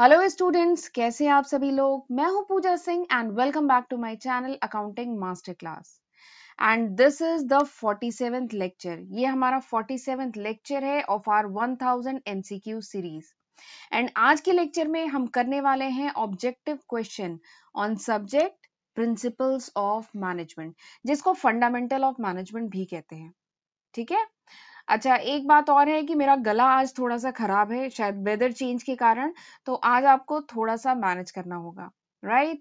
hello students कैसे हैं आप सभी लोग मैं हूं Pooja Singh and welcome back to my channel accounting master class and this is the forty seventh lecture ये हमारा फोर्टी सेवेंथ लेक्चर है of our one thousand MCQ series and आज के लेक्चर में हम करने वाले हैं objective question on subject principles of management जिसको फंडामेंटल ऑफ मैनेजमेंट भी कहते हैं ठीक है अच्छा एक बात और है कि मेरा गला आज थोड़ा सा खराब है शायद वेदर चेंज के कारण तो आज आपको थोड़ा सा मैनेज करना होगा राइट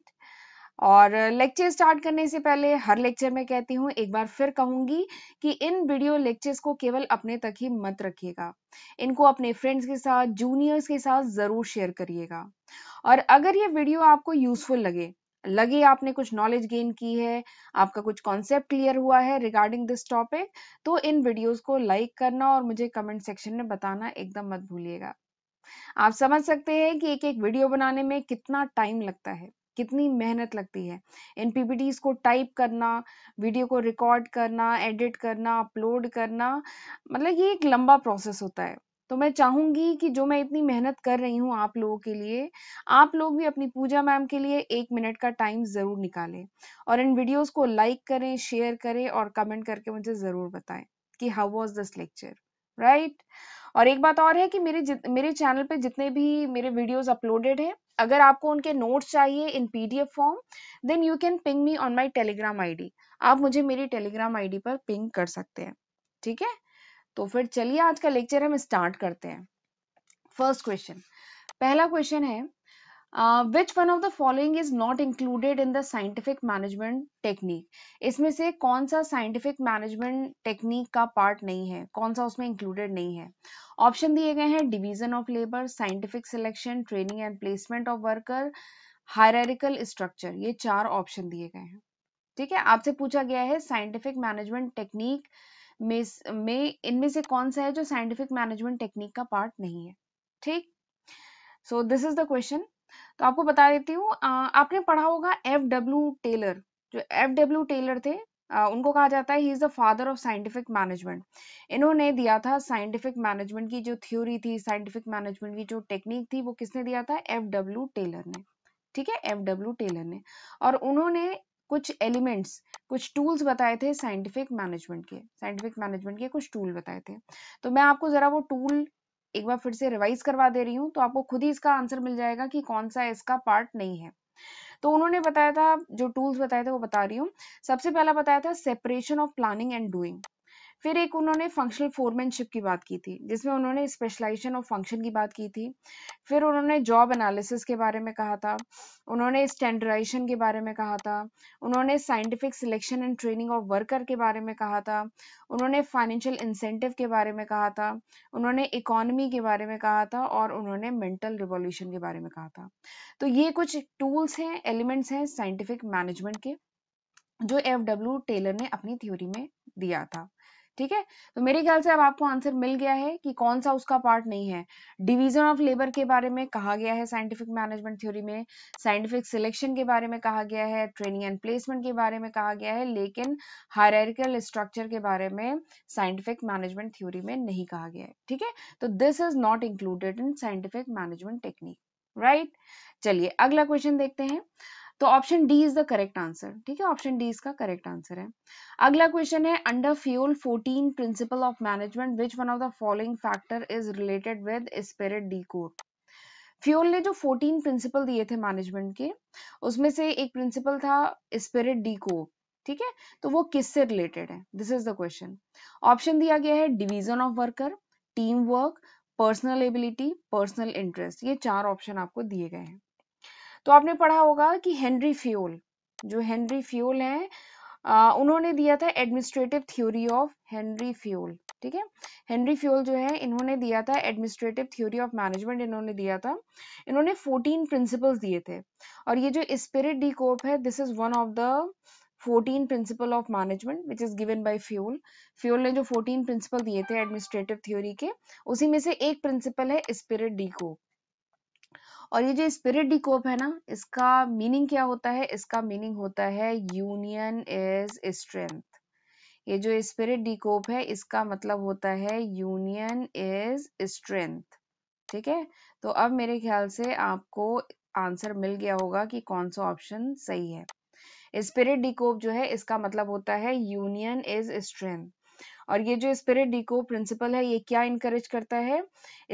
और लेक्चर स्टार्ट करने से पहले हर लेक्चर में कहती हूँ एक बार फिर कहूंगी कि इन वीडियो लेक्चर्स को केवल अपने तक ही मत रखिएगा इनको अपने फ्रेंड्स के साथ जूनियर्स के साथ जरूर शेयर करिएगा और अगर ये वीडियो आपको यूजफुल लगे लगे आपने कुछ नॉलेज गेन की है आपका कुछ कॉन्सेप्ट क्लियर हुआ है रिगार्डिंग दिस टॉपिक तो इन वीडियोस को लाइक करना और मुझे कमेंट सेक्शन में बताना एकदम मत भूलिएगा आप समझ सकते हैं कि एक एक वीडियो बनाने में कितना टाइम लगता है कितनी मेहनत लगती है इन पीपीटीज को टाइप करना वीडियो को रिकॉर्ड करना एडिट करना अपलोड करना मतलब ये एक लंबा प्रोसेस होता है तो मैं चाहूंगी कि जो मैं इतनी मेहनत कर रही हूँ आप लोगों के लिए आप लोग भी अपनी पूजा मैम के लिए एक मिनट का टाइम ज़रूर निकालें और इन वीडियोस को लाइक करें शेयर करें और कमेंट करके मुझे ज़रूर बताएं कि how was this lecture right और एक बात और है कि मेरे मेरे चैनल पे जितने भी मेरे वीडियोस अपलोडेड हैं अगर आपको उनके नोट्स चाहिए in PDF form then you can ping me on my Telegram ID आप मुझे मेरी टेलीग्राम आईडी पर पिंग कर सकते हैं ठीक है तो फिर चलिए आज का लेक्चर हम स्टार्ट करते हैं फर्स्ट क्वेश्चन पहला क्वेश्चन है which one of the following is not included in the scientific management technique इसमें से कौन सा साइंटिफिक मैनेजमेंट टेक्निक का पार्ट नहीं है कौन सा उसमें इंक्लूडेड नहीं है ऑप्शन दिए गए हैं division of labour scientific selection training and placement of worker hierarchical structure ये चार ऑप्शन दिए गए हैं ठीक है आपसे पूछा गया है साइंटिफिक मैनेजमेंट टेक्निक में, इनमें से कौन सा है जो साइंटिफिक मैनेजमेंट टेक्निक का पार्ट नहीं है ठीक so this is the question तो आपको बता देती हूँ आपने पढ़ा होगा एफ डब्ल्यू टेलर जो एफ डब्ल्यू टेलर थे Uh, उनको कहा जाता है he is the father of scientific management इन्होंने दिया था साइंटिफिक मैनेजमेंट की जो थ्योरी थी साइंटिफिक मैनेजमेंट की जो टेक्निक थी वो किसने दिया था एफ डब्ल्यू टेलर ने ठीक है एफ डब्ल्यू टेलर ने और उन्होंने कुछ एलिमेंट्स कुछ टूल्स बताए थे साइंटिफिक मैनेजमेंट के साइंटिफिक मैनेजमेंट के कुछ टूल बताए थे तो मैं आपको ज़रा वो टूल एक बार फिर से रिवाइज करवा दे रही हूँ तो आपको खुद ही इसका आंसर मिल जाएगा कि कौन सा इसका पार्ट नहीं है तो उन्होंने बताया था जो टूल्स बताए थे वो बता रही हूँ सबसे पहला बताया था separation of planning and doing फिर एक उन्होंने फंक्शनल फोरमैनशिप की बात की थी जिसमें उन्होंने स्पेशलाइजेशन ऑफ फंक्शन की बात की थी फिर उन्होंने जॉब एनालिसिस के बारे में कहा था उन्होंने स्टैंडर्डाइजेशन के बारे में कहा था उन्होंने scientific selection and training of worker के बारे में कहा था उन्होंने फाइनेंशियल इंसेंटिव के बारे में कहा था उन्होंने इकोनॉमी के बारे में कहा था और उन्होंने मेंटल रिवोल्यूशन के बारे में कहा था तो ये कुछ टूल्स हैं एलिमेंट्स हैं साइंटिफिक मैनेजमेंट के जो एफ डब्ल्यू टेलर ने अपनी थ्योरी में दिया था ठीक है तो मेरे ख्याल से अब आपको आंसर मिल गया है कि कौन सा उसका पार्ट नहीं है डिवीजन ऑफ लेबर के बारे में कहा गया है साइंटिफिक मैनेजमेंट थ्योरी में साइंटिफिक सिलेक्शन के बारे में कहा गया है ट्रेनिंग एंड प्लेसमेंट के बारे में कहा गया है लेकिन हायरिकल स्ट्रक्चर के बारे में साइंटिफिक मैनेजमेंट थ्योरी में नहीं कहा गया है ठीक है तो this is not included in scientific management technique right चलिए अगला क्वेश्चन देखते हैं तो option D is the correct answer ठीक है ऑप्शन डी इसका करेक्ट आंसर है अगला क्वेश्चन है under Fayol 14 principle of management which one of the following factor is related with spirit de कोड फ्यूल ने जो 14 प्रिंसिपल दिए थे मैनेजमेंट के उसमें से एक प्रिंसिपल था स्पिरिट डी कोड ठीक है तो वो किससे रिलेटेड है this is the question option दिया गया है division of worker team work personal ability personal interest ये चार ऑप्शन आपको दिए गए हैं तो आपने पढ़ा होगा कि हेनरी फ्यूल जो हेनरी फ्यूल हैं उन्होंने दिया था administrative theory of Henry Fayol ठीक है हेनरी फ्यूल जो है इन्होंने दिया था एडमिनिस्ट्रेटिव थ्योरी ऑफ मैनेजमेंट इन्होंने दिया था इन्होंने 14 प्रिंसिपल्स दिए थे और ये जो स्पिरिट डी कोप है this is one of the 14 principle of management which is given by Fayol Fayol ने जो 14 प्रिंसिपल दिए थे एडमिनिस्ट्रेटिव थ्योरी के उसी में से एक प्रिंसिपल है स्पिरिट डी कोप और ये जो स्पिरिट डिकोप है ना इसका मीनिंग क्या होता है इसका मीनिंग होता है यूनियन इज स्ट्रेंथ ये जो स्पिरिट डिकोप है इसका मतलब होता है यूनियन इज स्ट्रेंथ ठीक है तो अब मेरे ख्याल से आपको आंसर मिल गया होगा कि कौन सा ऑप्शन सही है स्पिरिट डिकोप जो है इसका मतलब होता है यूनियन इज स्ट्रेंथ और ये जो स्पिरिट डीको प्रिंसिपल है ये क्या इनकरेज करता है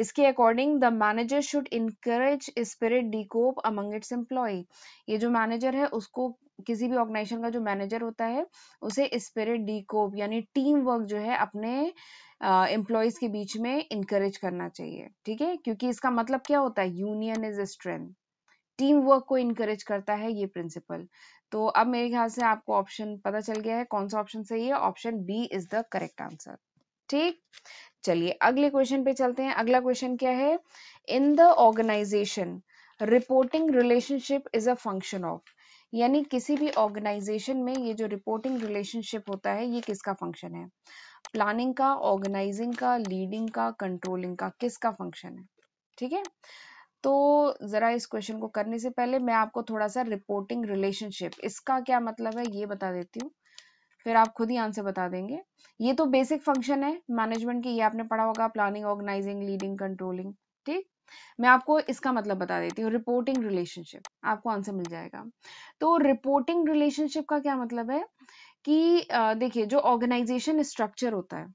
इसके according the manager should encourage spirit de corps among its employ ये जो मैनेजर है उसको किसी भी ऑर्गेनाइजेशन का जो मैनेजर होता है उसे स्पिरिट डिकोप यानी टीम वर्क जो है अपने एम्प्लॉयज के बीच में इनकरेज करना चाहिए ठीक है क्योंकि इसका मतलब क्या होता है union is strength team work को इनकरेज करता है ये प्रिंसिपल तो अब मेरे ख्याल से आपको ऑप्शन पता चल गया है कौन सा ऑप्शन सही है option B is the correct answer ठीक चलिए अगले क्वेश्चन पे चलते हैं अगला क्वेश्चन क्या है in the organization reporting relationship is a function of यानी किसी भी ऑर्गेनाइजेशन में ये जो रिपोर्टिंग रिलेशनशिप होता है ये किसका फंक्शन है प्लानिंग का ऑर्गेनाइजिंग का लीडिंग का कंट्रोलिंग का किसका फंक्शन है ठीक है तो ज़रा इस क्वेश्चन को करने से पहले मैं आपको थोड़ा सा रिपोर्टिंग रिलेशनशिप इसका क्या मतलब है ये बता देती हूँ फिर आप खुद ही आंसर बता देंगे ये तो बेसिक फंक्शन है मैनेजमेंट की ये आपने पढ़ा होगा प्लानिंग ऑर्गेनाइजिंग लीडिंग कंट्रोलिंग ठीक मैं आपको इसका मतलब बता देती हूँ रिपोर्टिंग रिलेशनशिप आपको आंसर मिल जाएगा तो रिपोर्टिंग रिलेशनशिप का क्या मतलब है कि देखिए जो ऑर्गेनाइजेशन स्ट्रक्चर होता है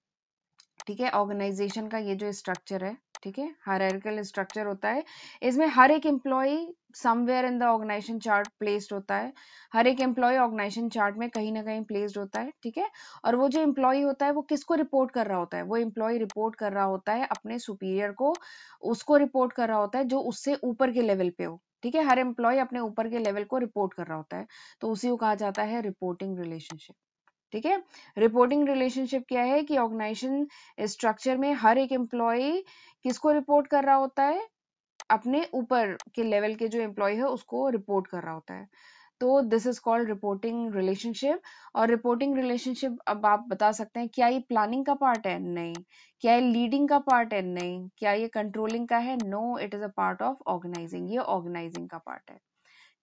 ठीक है ऑर्गेनाइजेशन का ये जो स्ट्रक्चर है ठीक है हायरार्किकल स्ट्रक्चर होता है इसमें हर एक employ somewhere in the organization chart placed होता है हर एक एम्प्लॉय ऑर्गेनाइजेशन चार्ट में कहीं ना कहीं प्लेस्ड होता है ठीक है और वो जो एम्प्लॉय होता है वो किसको रिपोर्ट कर रहा होता है वो एम्प्लॉय रिपोर्ट कर रहा होता है अपने सुपीरियर को उसको रिपोर्ट कर रहा होता है जो उससे ऊपर के लेवल पे हो ठीक है हर एम्प्लॉय अपने ऊपर के लेवल को रिपोर्ट कर रहा होता है तो उसी को कहा जाता है रिपोर्टिंग रिलेशनशिप ठीक है रिपोर्टिंग रिलेशनशिप क्या है कि ऑर्गेनाइजेशन स्ट्रक्चर में हर एक एम्प्लॉय किसको रिपोर्ट कर रहा होता है अपने ऊपर के लेवल के जो एम्प्लॉय है उसको रिपोर्ट कर रहा होता है तो this is called reporting relationship और रिपोर्टिंग रिलेशनशिप अब आप बता सकते हैं क्या ये प्लानिंग का पार्ट है नहीं क्या ये लीडिंग का पार्ट है नहीं क्या ये कंट्रोलिंग का है no it is a part of organising ये ऑर्गेनाइजिंग का पार्ट है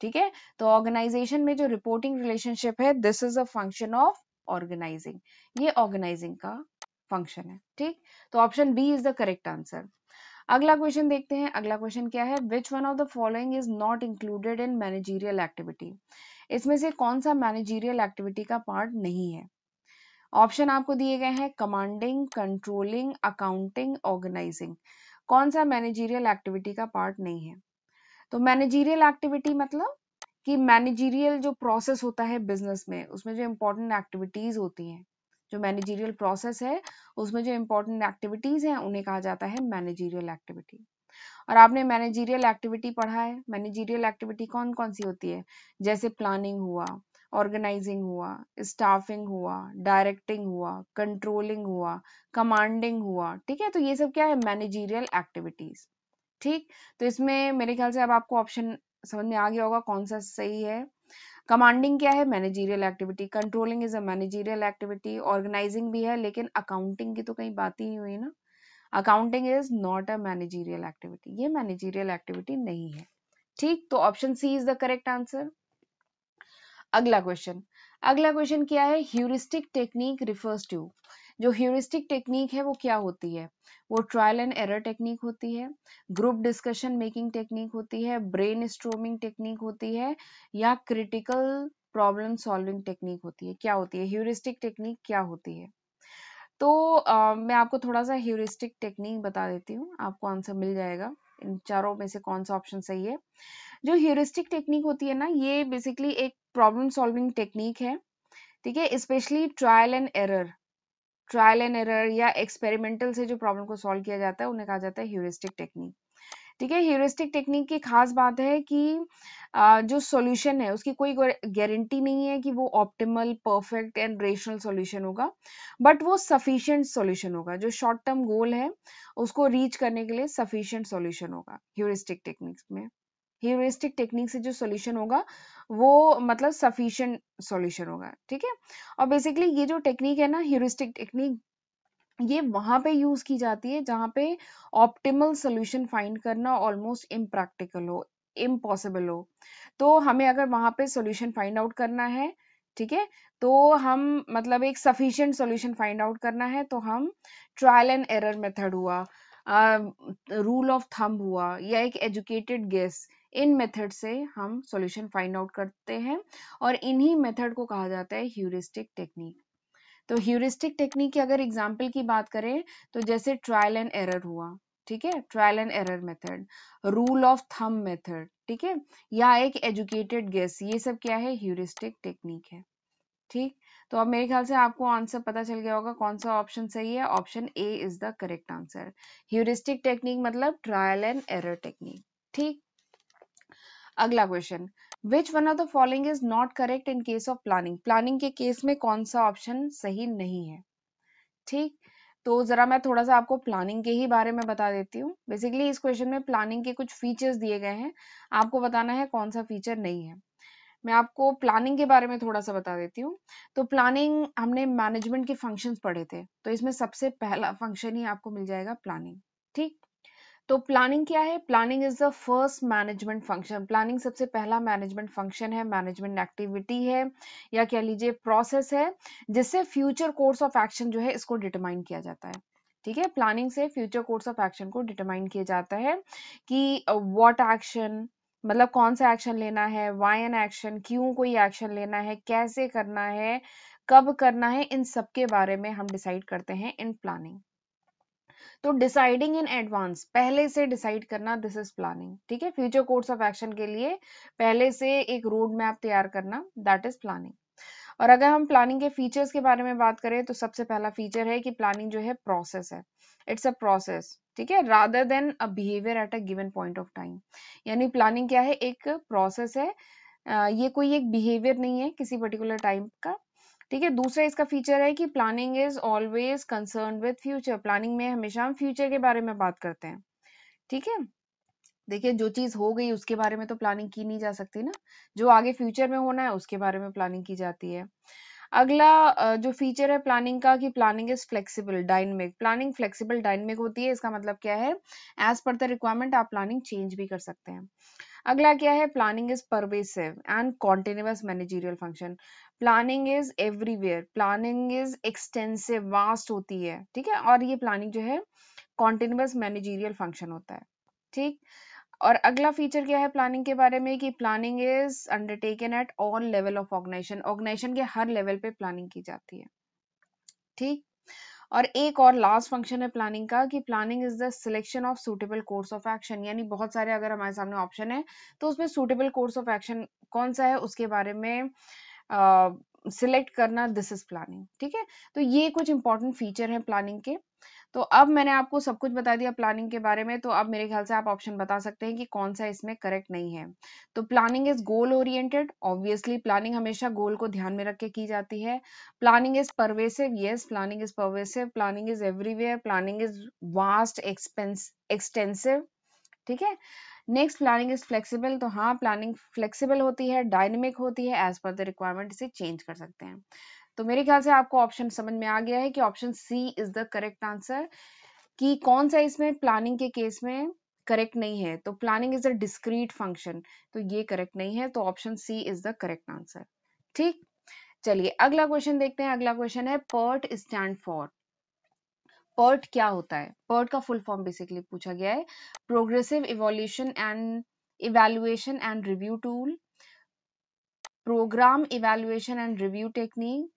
ठीक है तो ऑर्गेनाइजेशन में जो रिपोर्टिंग रिलेशनशिप है this is a function of organising ये ऑर्गेनाइजिंग का फंक्शन है ठीक तो option B is the correct answer अगला क्वेश्चन देखते हैं अगला क्वेश्चन क्या है which one of the following is not included in managerial activity इसमें से कौन सा मैनेजीरियल एक्टिविटी का पार्ट नहीं है ऑप्शन आपको दिए गए हैं कमांडिंग कंट्रोलिंग अकाउंटिंग ऑर्गेनाइजिंग कौन सा मैनेजीरियल एक्टिविटी का पार्ट नहीं है तो मैनेजीरियल एक्टिविटी मतलब कि मैनेजीरियल जो प्रोसेस होता है बिजनेस में उसमें जो इम्पोर्टेंट एक्टिविटीज होती हैं जो मैनेजीरियल प्रोसेस है उसमें जो इम्पोर्टेंट एक्टिविटीज हैं उन्हें कहा जाता है मैनेजीरियल एक्टिविटी और आपने मैनेजीरियल एक्टिविटी पढ़ा है मैनेजीरियल एक्टिविटी कौन कौन सी होती है जैसे प्लानिंग हुआ ऑर्गेनाइजिंग हुआ स्टाफिंग हुआ डायरेक्टिंग हुआ कंट्रोलिंग हुआ कमांडिंग हुआ ठीक है तो ये सब क्या है मैनेजीरियल एक्टिविटीज ठीक तो इसमें मेरे ख्याल से अब आपको ऑप्शन समझ में आ गया होगा कौन सा सही है कमांडिंग क्या है managerial activity controlling is a managerial activity organising भी है लेकिन अकाउंटिंग की तो कहीं बात ही नहीं हुई ना accounting is not a managerial activity ये मैनेजीरियल एक्टिविटी नहीं है ठीक तो option C is the correct answer अगला क्वेश्चन अगला क्वेश्चन क्या है ह्यूरिस्टिक टेक्निक रिफर्स टू जो ह्यूरिस्टिक टेक्निक है वो क्या होती है वो ट्रायल एंड एरर टेक्निक होती है ग्रुप डिस्कशन मेकिंग टेक्निक होती है ब्रेन स्ट्रोमिंग टेक्निक होती है या क्रिटिकल प्रॉब्लम सॉल्विंग टेक्निक होती है क्या होती है ह्यूरिस्टिक टेक्निक क्या होती है तो आ, मैं आपको थोड़ा सा ह्यूरिस्टिक टेक्निक बता देती हूँ आपको आंसर मिल जाएगा इन चारों में से कौन सा ऑप्शन सही है जो ह्यूरिस्टिक टेक्निक होती है ना ये बेसिकली एक प्रॉब्लम सॉल्विंग टेक्निक है ठीक है specially trial and error trial and error या एक्सपेरिमेंटल से जो प्रॉब्लम को सॉल्व किया जाता है उन्हें कहा जाता है ह्यूरिस्टिक टेक्निक ठीक है ह्यूरिस्टिक टेक्निक की खास बात है कि जो सॉल्यूशन है उसकी कोई गारंटी नहीं है कि वो optimal perfect and rational solution होगा बट वो सफिशिएंट सॉल्यूशन होगा जो शॉर्ट टर्म गोल है उसको रीच करने के लिए सफिशिएंट सॉल्यूशन होगा ह्यूरिस्टिक टेक्निक्स में ह्यूरिस्टिक टेक्निक से जो सॉल्यूशन होगा वो मतलब सफिशिएंट सॉल्यूशन होगा ठीक है और बेसिकली ये जो टेक्निक है ना ह्यूरिस्टिक टेक्निक ये वहां पे यूज की जाती है जहां पे ऑप्टिमल सॉल्यूशन फाइंड करना ऑलमोस्ट इम्प्रैक्टिकल हो इम्पॉसिबल हो तो हमें अगर वहां पे सोल्यूशन फाइंड आउट करना है ठीक है तो हम मतलब एक सफिशिएंट सॉल्यूशन फाइंड आउट करना है तो हम ट्रायल एंड एरर मेथड हुआ रूल ऑफ थंब हुआ या एक एजुकेटेड गेस इन मेथड से हम सॉल्यूशन फाइंड आउट करते हैं और इन्हीं मेथड को कहा जाता है ह्यूरिस्टिक टेक्निक तो ह्यूरिस्टिक टेक्निक की अगर एग्जाम्पल की बात करें तो जैसे ट्रायल एंड एरर हुआ ठीक है trial and error method rule of thumb method ठीक है या एक एजुकेटेड गेस ये सब क्या है ह्यूरिस्टिक टेक्निक है ठीक तो अब मेरे ख्याल से आपको आंसर पता चल गया होगा कौन सा ऑप्शन सही है option A is the correct answer heuristic technique मतलब ट्रायल एंड एरर टेक्निक ठीक अगला question which one of the following is not correct in case of planning planning के केस में कौन सा ऑप्शन सही नहीं है ठीक तो जरा मैं थोड़ा सा आपको प्लानिंग के ही बारे में बता देती हूँ बेसिकली इस क्वेश्चन में प्लानिंग के कुछ फीचर्स दिए गए हैं आपको बताना है कौन सा फीचर नहीं है मैं आपको प्लानिंग के बारे में थोड़ा सा बता देती हूँ तो प्लानिंग हमने मैनेजमेंट के फंक्शंस पढ़े थे तो इसमें सबसे पहला फंक्शन ही आपको मिल जाएगा प्लानिंग ठीक तो प्लानिंग क्या है planning is the first management function planning सबसे पहला मैनेजमेंट फंक्शन है मैनेजमेंट एक्टिविटी है या कह लीजिए प्रोसेस है जिससे फ्यूचर कोर्स ऑफ एक्शन जो है इसको डिटरमाइन किया जाता है ठीक है प्लानिंग से फ्यूचर कोर्स ऑफ एक्शन को डिटरमाइन किया जाता है कि वॉट uh, एक्शन मतलब कौन सा एक्शन लेना है वाई एन एक्शन क्यों कोई एक्शन लेना है कैसे करना है कब करना है इन सब के बारे में हम डिसाइड करते हैं इन प्लानिंग तो डिसाइडिंग इन एडवांस पहले से डिसाइड करना दिस इज प्लानिंग ठीक है फ्यूचर कोर्स ऑफ एक्शन के लिए पहले से एक रोड मैप तैयार करना दैट इज प्लानिंग और अगर हम प्लानिंग के फीचर्स के बारे में बात करें तो सबसे पहला फीचर है कि प्लानिंग जो है प्रोसेस है इट्स अ प्रोसेस ठीक है rather than a behaviour at a given point of time यानी प्लानिंग क्या है एक प्रोसेस है ये कोई एक बिहेवियर नहीं है किसी पर्टिकुलर टाइम का ठीक है दूसरा इसका फीचर है कि planning is always concern with future planning में हमेशा हम फ्यूचर के बारे में बात करते हैं ठीक है देखिए जो चीज हो गई उसके बारे में तो प्लानिंग की नहीं जा सकती ना जो आगे फ्यूचर में होना है उसके बारे में प्लानिंग की जाती है अगला जो फीचर है प्लानिंग का कि planning is flexible dynamic planning flexible dynamic होती है इसका मतलब क्या है एज पर द रिक्वायरमेंट आप प्लानिंग चेंज भी कर सकते हैं अगला क्या है planning is pervasive and continuous managerial function planning is everywhere planning is extensive vast होती है ठीक है और ये प्लानिंग जो है कॉन्टिन्यूस मैनेजीरियल फंक्शन होता है ठीक और अगला फीचर क्या है प्लानिंग के बारे में कि planning is undertaken at all level of organisation organisation के हर लेवल पे प्लानिंग की जाती है ठीक और एक और लास्ट फंक्शन है प्लानिंग का कि planning is the selection of suitable course of action यानी बहुत सारे अगर हमारे सामने ऑप्शन है तो उसमें सुटेबल कोर्स ऑफ एक्शन कौन सा है उसके बारे में सिलेक्ट uh, करना दिस इज प्लानिंग ठीक है तो ये कुछ इंपॉर्टेंट फीचर है प्लानिंग के तो अब मैंने आपको सब कुछ बता दिया प्लानिंग के बारे में तो अब मेरे ख्याल से आप ऑप्शन बता सकते हैं कि कौन सा इसमें करेक्ट नहीं है तो planning is goal oriented obviously planning हमेशा गोल को ध्यान में रख के की जाती है planning is pervasive yes planning is pervasive planning is everywhere planning is vast expense extensive ठीक है नेक्स्ट प्लानिंग इज फ्लेक्सिबल तो हाँ प्लानिंग फ्लेक्सिबल होती है डायनेमिक होती है एज पर द रिक्वायरमेंट इसे चेंज कर सकते हैं तो मेरे ख्याल से आपको ऑप्शन समझ में आ गया है कि option C is the correct answer कि कौन सा इसमें प्लानिंग के केस में करेक्ट नहीं है तो planning is a discrete function तो ये करेक्ट नहीं है तो option C is the correct answer ठीक चलिए अगला क्वेश्चन देखते हैं अगला क्वेश्चन है PERT stand for PERT e क्या होता है पर्ट e का फुल फॉर्म बेसिकली पूछा गया है progressive evolution and evaluation and review tool program evaluation and review technique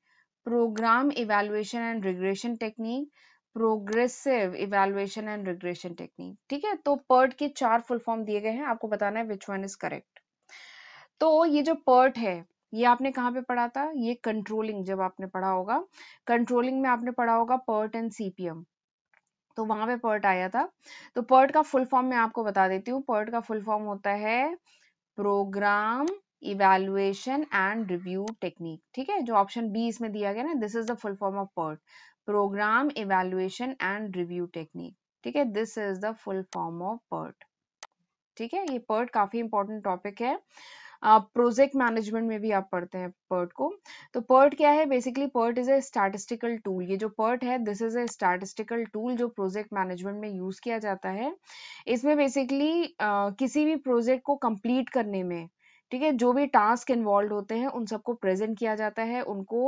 program evaluation and regression technique progressive evaluation and regression technique ठीक है तो पर्ट e के चार फुल फॉर्म दिए गए हैं आपको बताना है विच वन इज करेक्ट तो ये जो पर्ट है ये आपने कहाँ पे पढ़ा था ये कंट्रोलिंग जब आपने पढ़ा होगा कंट्रोलिंग में आपने पढ़ा होगा पर्ट एंड सीपीएम तो वहां पे पर्ट आया था तो पर्ट का फुल फॉर्म मैं आपको बता देती हूँ पर्ट का फुल फॉर्म होता है programme evaluation and review technique ठीक है जो ऑप्शन बी इसमें दिया गया ना this is the full form of PERT programme evaluation and review technique ठीक है this is the full form of PERT ठीक है ये पर्ट काफी इंपॉर्टेंट टॉपिक है प्रोजेक्ट मैनेजमेंट में भी आप पढ़ते हैं पर्ट को तो पर्ट क्या है basically PERT is a statistical tool ये जो पर्ट है this is a statistical tool जो प्रोजेक्ट मैनेजमेंट में यूज किया जाता है इसमें बेसिकली किसी भी प्रोजेक्ट को कंप्लीट करने में ठीक है जो भी टास्क इन्वॉल्व होते हैं उन सबको प्रेजेंट किया जाता है उनको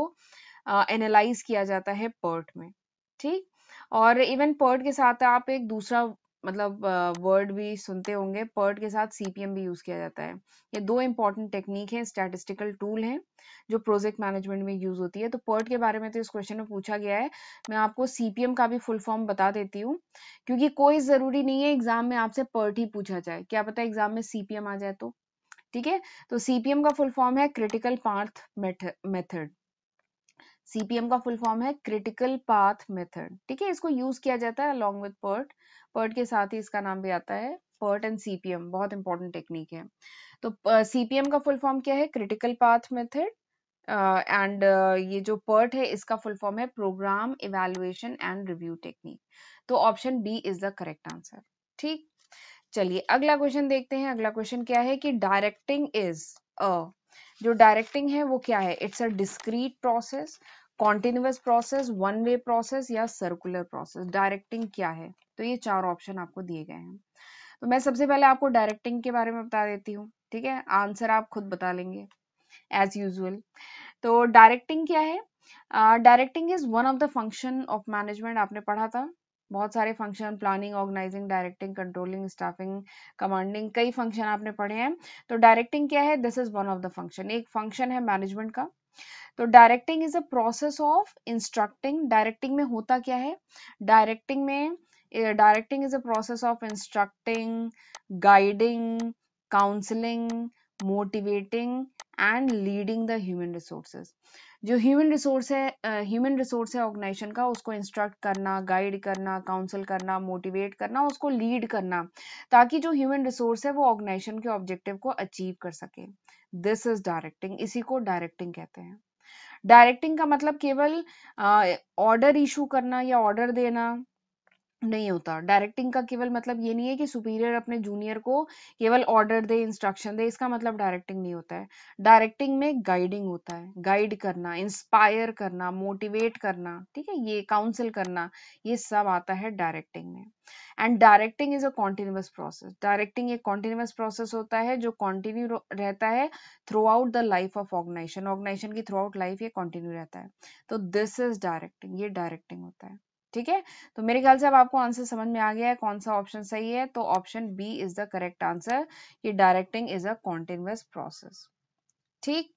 एनालाइज किया जाता है पर्ट में ठीक और इवन पर्ट के साथ आप एक दूसरा मतलब वर्ड भी सुनते होंगे पर्ट e के साथ सीपीएम भी यूज किया जाता है ये दो इंपॉर्टेंट टेक्निक है स्टैटिस्टिकल टूल है जो प्रोजेक्ट मैनेजमेंट में यूज होती है तो पर्ट e के बारे में तो इस क्वेश्चन में पूछा गया है मैं आपको सीपीएम का भी फुल फॉर्म बता देती हूँ क्योंकि कोई जरूरी नहीं है एग्जाम में आपसे पर्ट ही e पूछा जाए क्या पता एग्जाम में सीपीएम आ जाए तो ठीक है तो सीपीएम का फुल फॉर्म है क्रिटिकल पार्थ मेथड सीपीएम का फुल फॉर्म है क्रिटिकल पाथ मेथड ठीक है इसको यूज किया जाता है अलॉन्ग विद पर्ट पर्ट के साथ ही इसका नाम भी आता है पर्ट एंड सीपीएम बहुत इंपॉर्टेंट टेक्निक है तो सीपीएम uh, का फुल फॉर्म क्या है क्रिटिकल पाथ मेथड एंड ये जो पर्ट है इसका फुल फॉर्म है programme evaluation and review technique तो option B is the correct answer ठीक चलिए अगला क्वेश्चन देखते हैं अगला क्वेश्चन क्या है कि डायरेक्टिंग इज अ जो डायरेक्टिंग है वो क्या है it's a discrete process continuous process one way process या सर्कुलर प्रोसेस डायरेक्टिंग क्या है तो ये चार ऑप्शन आपको दिए गए हैं तो मैं सबसे पहले आपको डायरेक्टिंग के बारे में बता देती हूँ ठीक है आंसर आप खुद बता लेंगे एज यूजल तो डायरेक्टिंग क्या है directing is one of the function of management आपने पढ़ा था बहुत सारे function planning organising directing controlling staffing commanding कई फंक्शन आपने पढ़े हैं तो डायरेक्टिंग क्या है this is one of the function एक फंक्शन है मैनेजमेंट का तो directing is a process of instructing directing में होता क्या है डायरेक्टिंग में directing is a process of instructing guiding counselling motivating and leading the human resources जो ह्यूमन रिसोर्स है ह्यूमन रिसोर्स है ऑर्गेनाइजेशन का उसको इंस्ट्रक्ट करना गाइड करना काउंसिल करना मोटिवेट करना उसको लीड करना ताकि जो ह्यूमन रिसोर्स है वो ऑर्गेनाइजेशन के ऑब्जेक्टिव को अचीव कर सके दिस इज डायरेक्टिंग इसी को डायरेक्टिंग कहते हैं डायरेक्टिंग का मतलब केवल ऑर्डर इशू करना या ऑर्डर देना नहीं होता डायरेक्टिंग का केवल मतलब ये नहीं है कि सुपीरियर अपने जूनियर को केवल ऑर्डर दे इंस्ट्रक्शन दे इसका मतलब डायरेक्टिंग नहीं होता है डायरेक्टिंग में गाइडिंग होता है गाइड करना इंस्पायर करना मोटिवेट करना ठीक है ये काउंसिल करना ये सब आता है डायरेक्टिंग में and directing is a continuous process directing एक कॉन्टिन्यूस प्रोसेस होता है जो कॉन्टिन्यू रहता है throughout the life of organisation organisation की थ्रू आउट लाइफ ये कॉन्टिन्यू रहता है तो दिस इज डायरेक्टिंग ये डायरेक्टिंग होता है ठीक है तो मेरे ख्याल से अब आपको आंसर समझ में आ गया है कौन सा ऑप्शन सही है तो option B is the correct answer कि directing is a continuous process ठीक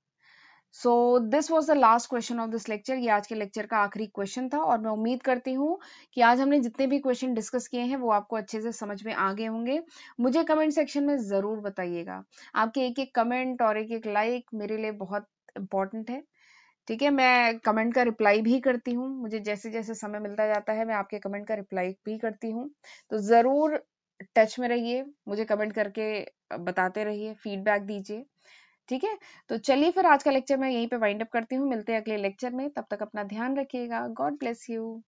so this was the last question of this lecture ये आज के लेक्चर का आखिरी क्वेश्चन था और मैं उम्मीद करती हूँ कि आज हमने जितने भी क्वेश्चन डिस्कस किए हैं वो आपको अच्छे से समझ में आ गए होंगे मुझे कमेंट सेक्शन में ज़रूर बताइएगा आपके एक एक कमेंट और एक एक लाइक मेरे लिए बहुत इंपॉर्टेंट है ठीक है मैं कमेंट का रिप्लाई भी करती हूँ मुझे जैसे जैसे समय मिलता जाता है मैं आपके कमेंट का रिप्लाई भी करती हूँ तो ज़रूर टच में रहिए मुझे कमेंट करके बताते रहिए फीडबैक दीजिए ठीक है तो चलिए फिर आज का लेक्चर मैं यहीं पे वाइंड अप करती हूँ मिलते हैं अगले लेक्चर में तब तक अपना ध्यान रखिएगा गॉड ब्लेस यू